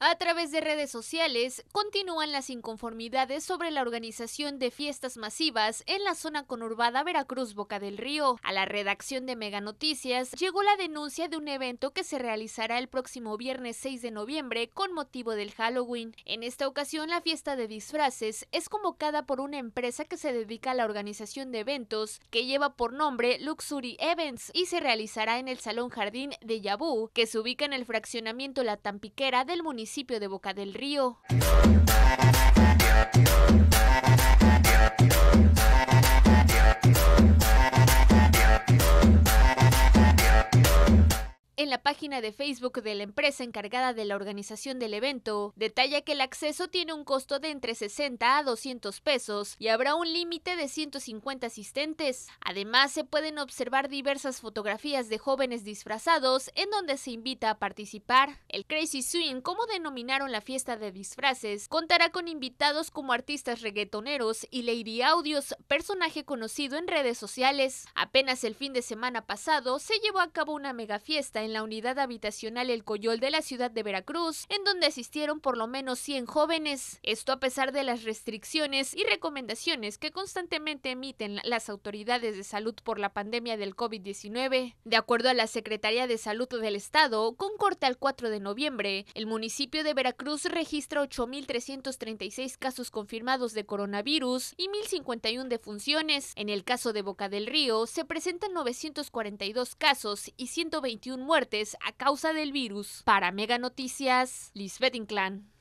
A través de redes sociales continúan las inconformidades sobre la organización de fiestas masivas en la zona conurbada Veracruz Boca del Río. A la redacción de Mega Noticias llegó la denuncia de un evento que se realizará el próximo viernes 6 de noviembre con motivo del Halloween. En esta ocasión la fiesta de disfraces es convocada por una empresa que se dedica a la organización de eventos que lleva por nombre Luxury Events y se realizará en el Salón Jardín de Yabú, que se ubica en el fraccionamiento La Tampiquera del municipio de Boca del Río. la página de Facebook de la empresa encargada de la organización del evento, detalla que el acceso tiene un costo de entre 60 a 200 pesos y habrá un límite de 150 asistentes. Además, se pueden observar diversas fotografías de jóvenes disfrazados en donde se invita a participar. El Crazy Swing, como denominaron la fiesta de disfraces, contará con invitados como artistas reggaetoneros y Lady Audios, personaje conocido en redes sociales. Apenas el fin de semana pasado se llevó a cabo una mega fiesta en la la unidad habitacional El Coyol de la ciudad de Veracruz, en donde asistieron por lo menos 100 jóvenes. Esto a pesar de las restricciones y recomendaciones que constantemente emiten las autoridades de salud por la pandemia del COVID-19. De acuerdo a la Secretaría de Salud del Estado, con corte al 4 de noviembre, el municipio de Veracruz registra 8.336 casos confirmados de coronavirus y 1.051 defunciones. En el caso de Boca del Río, se presentan 942 casos y 121 muertes a causa del virus. Para Mega Noticias, Lisbeth Inclán.